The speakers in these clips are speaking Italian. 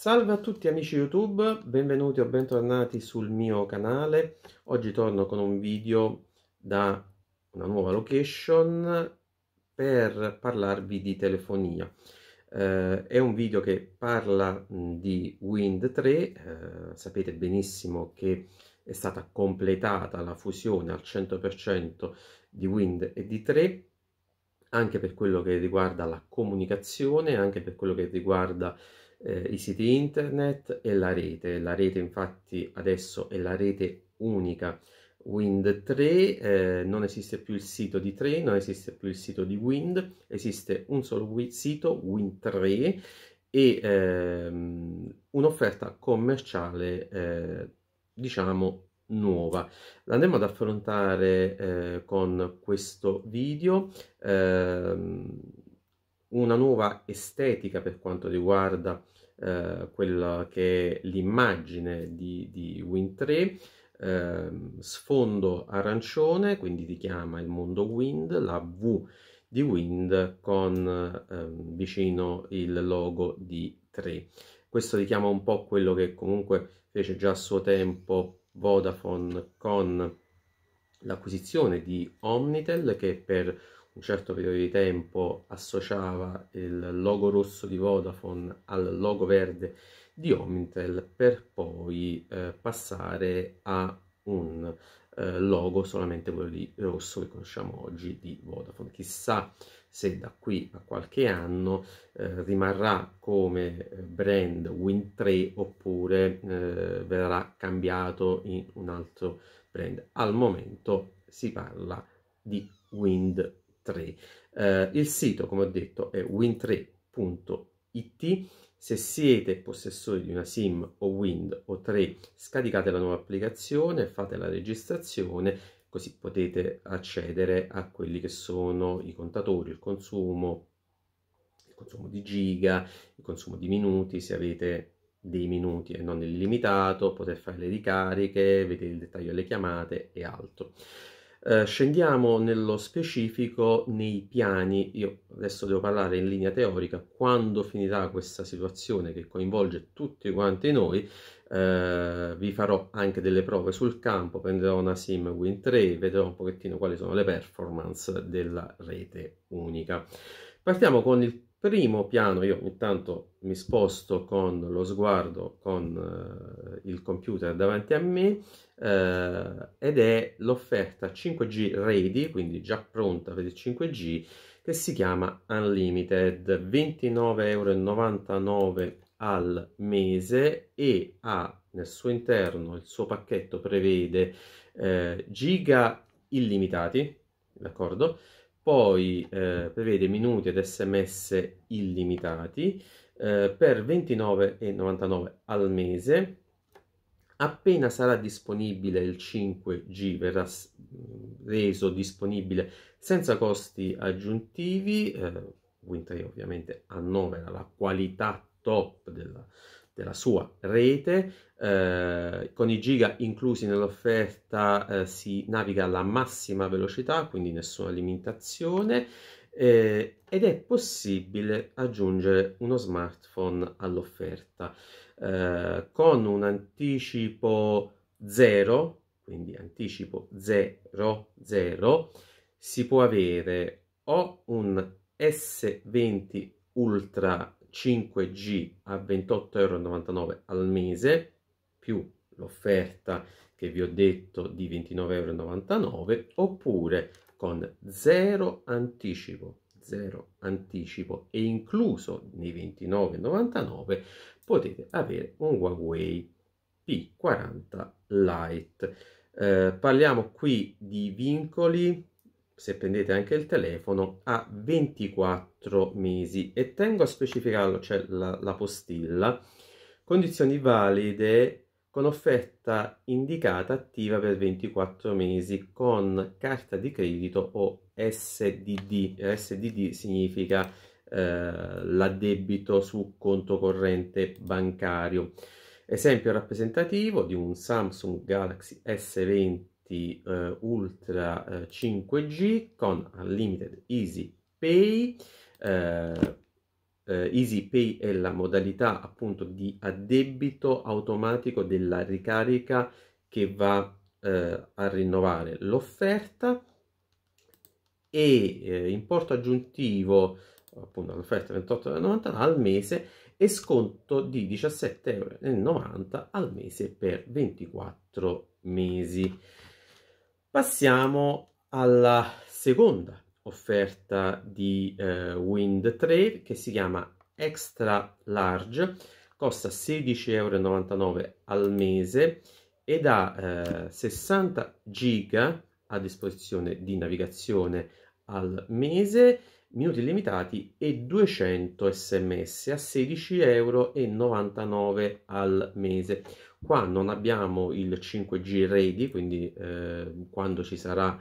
Salve a tutti amici YouTube, benvenuti o bentornati sul mio canale. Oggi torno con un video da una nuova location per parlarvi di telefonia. Eh, è un video che parla di Wind 3, eh, sapete benissimo che è stata completata la fusione al 100% di Wind e di 3 anche per quello che riguarda la comunicazione, anche per quello che riguarda eh, i siti internet e la rete. La rete infatti adesso è la rete unica Wind 3, eh, non esiste più il sito di 3, non esiste più il sito di Wind, esiste un solo sito, Wind 3, e ehm, un'offerta commerciale, eh, diciamo, nuova. L'andremo ad affrontare eh, con questo video. Ehm, una nuova estetica per quanto riguarda eh, quella che è l'immagine di, di Win 3, eh, sfondo arancione, quindi richiama il mondo Wind, la V di Wind con eh, vicino il logo di 3. Questo richiama un po' quello che comunque fece già a suo tempo Vodafone con l'acquisizione di Omnitel che per un certo periodo di tempo associava il logo rosso di Vodafone al logo verde di Omintel per poi eh, passare a un eh, logo solamente quello di rosso che conosciamo oggi di Vodafone. Chissà se da qui a qualche anno eh, rimarrà come eh, brand Win3 oppure eh, verrà cambiato in un altro brand. Al momento si parla di Wind 3 Eh, il sito, come ho detto, è win3.it. Se siete possessori di una SIM o Wind o 3, scaricate la nuova applicazione, fate la registrazione, così potete accedere a quelli che sono i contatori, il consumo, il consumo di giga, il consumo di minuti, se avete dei minuti e non illimitato, poter fare le ricariche, vedere il dettaglio delle chiamate e altro. Eh, scendiamo nello specifico nei piani, io adesso devo parlare in linea teorica, quando finirà questa situazione che coinvolge tutti quanti noi, eh, vi farò anche delle prove sul campo, prenderò una sim Win 3, vedrò un pochettino quali sono le performance della rete unica. Partiamo con il primo piano io intanto mi sposto con lo sguardo con eh, il computer davanti a me eh, ed è l'offerta 5G ready quindi già pronta per il 5G che si chiama Unlimited 29,99€ al mese e ha nel suo interno il suo pacchetto prevede eh, giga illimitati d'accordo poi eh, prevede minuti ed sms illimitati eh, per 29,99 al mese. Appena sarà disponibile il 5G verrà mm, reso disponibile senza costi aggiuntivi, eh, Win3 ovviamente annovera la qualità top della della sua rete. Eh, con i giga inclusi nell'offerta eh, si naviga alla massima velocità, quindi nessuna limitazione. Eh, ed è possibile aggiungere uno smartphone all'offerta eh, con un anticipo 0 quindi anticipo 00 si può avere o un S20 Ultra 5G a 28,99€ al mese più l'offerta che vi ho detto di 29,99€ oppure con zero anticipo zero anticipo e incluso nei 29,99 potete avere un Huawei P40 Lite eh, parliamo qui di vincoli se prendete anche il telefono, a 24 mesi. E tengo a specificarlo, c'è cioè la, la postilla, condizioni valide con offerta indicata attiva per 24 mesi con carta di credito o SDD. SDD significa eh, l'addebito su conto corrente bancario. Esempio rappresentativo di un Samsung Galaxy S20 prodotti eh, ultra eh, 5G con Unlimited Easy Pay. Eh, eh, Easy Pay è la modalità appunto di addebito automatico della ricarica che va eh, a rinnovare l'offerta e importo aggiuntivo appunto all'offerta 28,90 al mese e sconto di 17,90 euro al mese per 24 mesi. Passiamo alla seconda offerta di eh, Wind Trail che si chiama Extra Large, costa 16,99 euro al mese ed ha eh, 60 giga a disposizione di navigazione al mese, minuti limitati e 200 sms a 16,99 euro al mese. Qua non abbiamo il 5G ready, quindi eh, quando ci sarà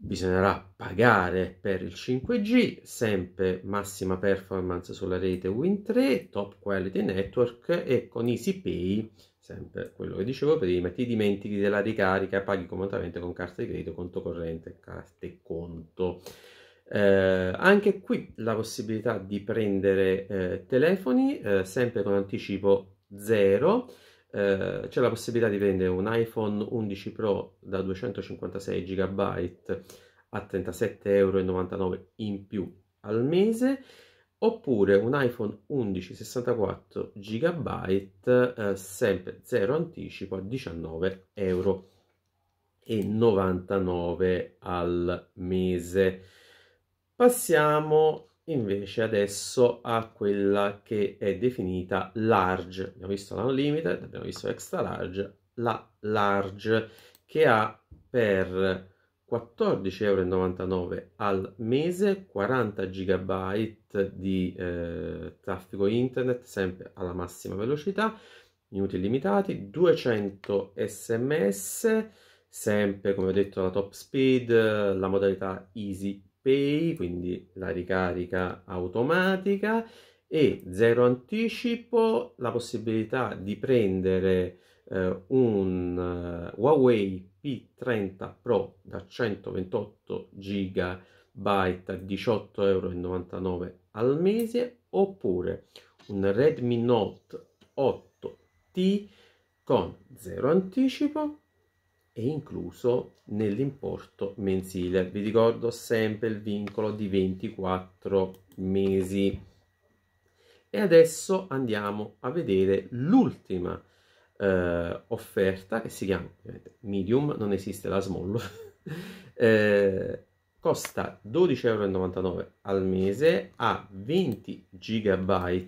bisognerà pagare per il 5G, sempre massima performance sulla rete Win3, top quality network e con EasyPay, sempre quello che dicevo prima, ti dimentichi della ricarica, e paghi comodamente con carta di credito, conto corrente, carte conto. Eh, anche qui la possibilità di prendere eh, telefoni, eh, sempre con anticipo 0 eh, c'è la possibilità di vendere un iPhone 11 Pro da 256 GB a 37,99 euro in più al mese oppure un iPhone 11 64 GB eh, sempre zero anticipo a 19,99 euro al mese. Passiamo invece adesso a quella che è definita large. Abbiamo visto la unlimited, abbiamo visto extra large, la large che ha per 14,99€ al mese 40 GB di eh, traffico internet, sempre alla massima velocità, minuti illimitati, 200 sms, sempre come ho detto la top speed, la modalità easy Pay, quindi la ricarica automatica e zero anticipo, la possibilità di prendere eh, un uh, Huawei P30 Pro da 128 GB a 18,99€ al mese oppure un Redmi Note 8T con zero anticipo è incluso nell'importo mensile. Vi ricordo sempre il vincolo di 24 mesi. E adesso andiamo a vedere l'ultima eh, offerta che si chiama medium, non esiste la small. eh, costa 12,99€ al mese, ha 20 GB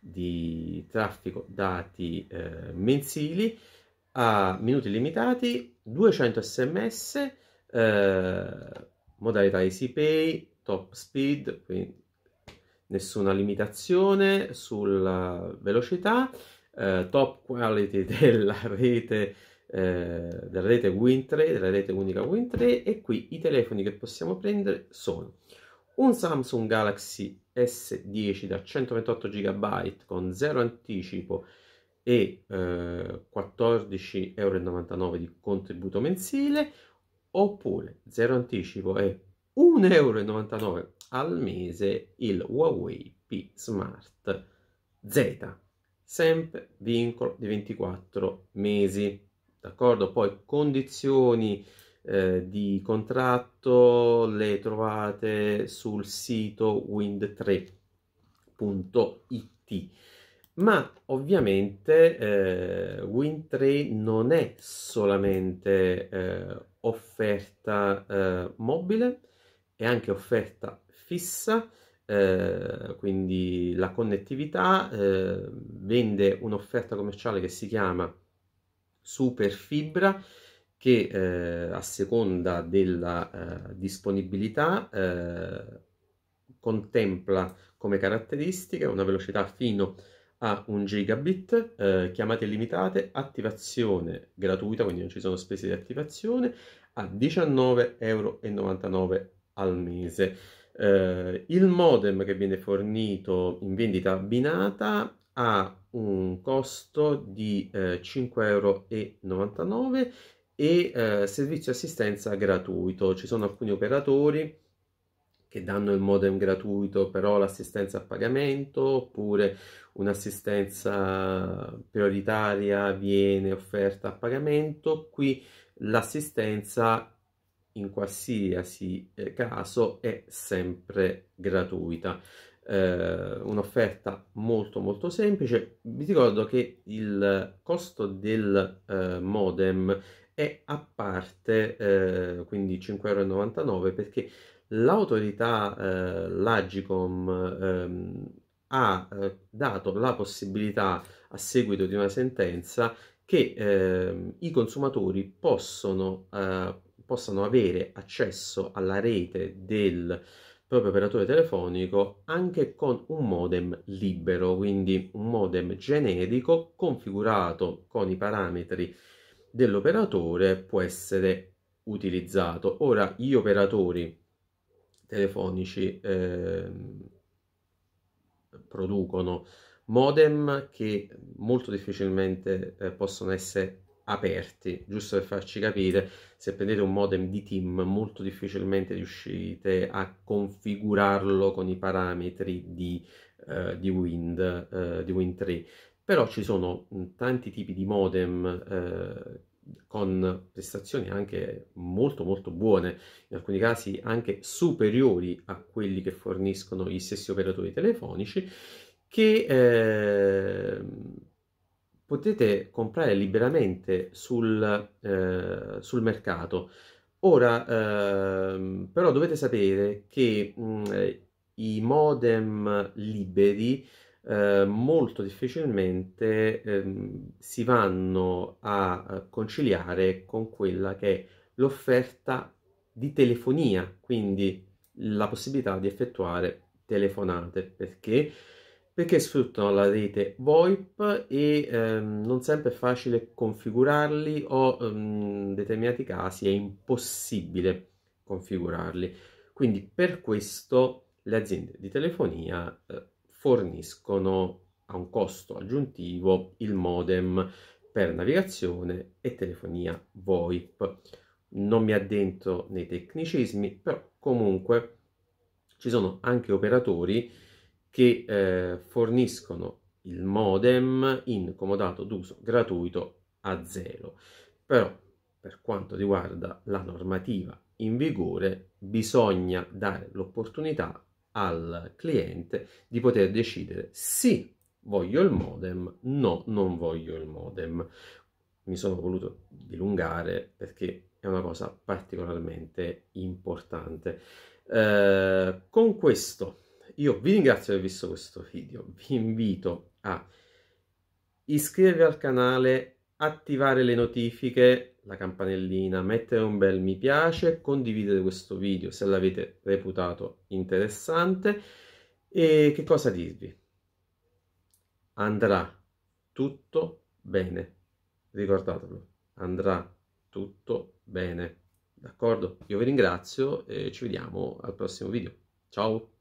di traffico dati eh, mensili a minuti limitati, 200 sms, eh, modalità easy pay, top speed, quindi nessuna limitazione sulla velocità, eh, top quality della rete, eh, della rete Win 3, della rete unica Win 3 e qui i telefoni che possiamo prendere sono un Samsung Galaxy S10 da 128 GB con zero anticipo e eh, 14,99 euro di contributo mensile oppure zero anticipo e 1,99 euro al mese il Huawei P Smart Z sempre vincolo di 24 mesi d'accordo poi condizioni eh, di contratto le trovate sul sito wind3.it ma ovviamente eh, Win3 non è solamente eh, offerta eh, mobile, è anche offerta fissa, eh, quindi la connettività eh, vende un'offerta commerciale che si chiama Super Fibra che eh, a seconda della disponibilità contempla come caratteristiche una velocità fino a a 1 gigabit, eh, chiamate illimitate, attivazione gratuita, quindi non ci sono spese di attivazione, a 19,99 euro al mese. Eh, il modem che viene fornito in vendita abbinata ha un costo di eh, 5,99 euro e eh, servizio assistenza gratuito. Ci sono alcuni operatori che danno il modem gratuito però l'assistenza a pagamento oppure un'assistenza prioritaria viene offerta a pagamento. Qui l'assistenza in qualsiasi eh, caso è sempre gratuita. Eh, un'offerta molto molto semplice vi ricordo che il costo del eh, modem è a parte eh, quindi 5,99 euro perché l'autorità eh, l'Agicom ehm, ha eh, dato la possibilità a seguito di una sentenza che eh, i consumatori possono, eh, possano avere accesso alla rete del proprio operatore telefonico anche con un modem libero, quindi un modem generico configurato con i parametri dell'operatore può essere utilizzato. Ora gli operatori telefonici eh, producono modem che molto difficilmente eh, possono essere aperti, giusto per farci capire, se prendete un modem di team molto difficilmente riuscite a configurarlo con i parametri di, eh, di, Wind, eh, di Wind 3, però ci sono tanti tipi di modem eh, con prestazioni anche molto molto buone, in alcuni casi anche superiori a quelli che forniscono gli stessi operatori telefonici, che eh, potete comprare liberamente sul, eh, sul mercato. Ora, eh, però dovete sapere che mh, i modem liberi eh, molto difficilmente ehm, si vanno a eh, conciliare con quella che è l'offerta di telefonia, quindi la possibilità di effettuare telefonate. Perché? Perché sfruttano la rete VoIP e ehm, non sempre è facile configurarli o ehm, in determinati casi è impossibile configurarli. Quindi per questo le aziende di telefonia eh, forniscono a un costo aggiuntivo il modem per navigazione e telefonia VoIP. Non mi addentro nei tecnicismi, però comunque ci sono anche operatori che eh, forniscono il modem in comodato d'uso gratuito a zero. Però per quanto riguarda la normativa in vigore bisogna dare l'opportunità al cliente di poter decidere sì voglio il modem, no non voglio il modem. Mi sono voluto dilungare perché è una cosa particolarmente importante. Eh, con questo io vi ringrazio per aver visto questo video, vi invito a iscrivervi al canale, attivare le notifiche la campanellina, mettere un bel mi piace, condividere questo video se l'avete reputato interessante e che cosa dirvi? Andrà tutto bene, ricordatelo, andrà tutto bene, d'accordo? Io vi ringrazio e ci vediamo al prossimo video, ciao!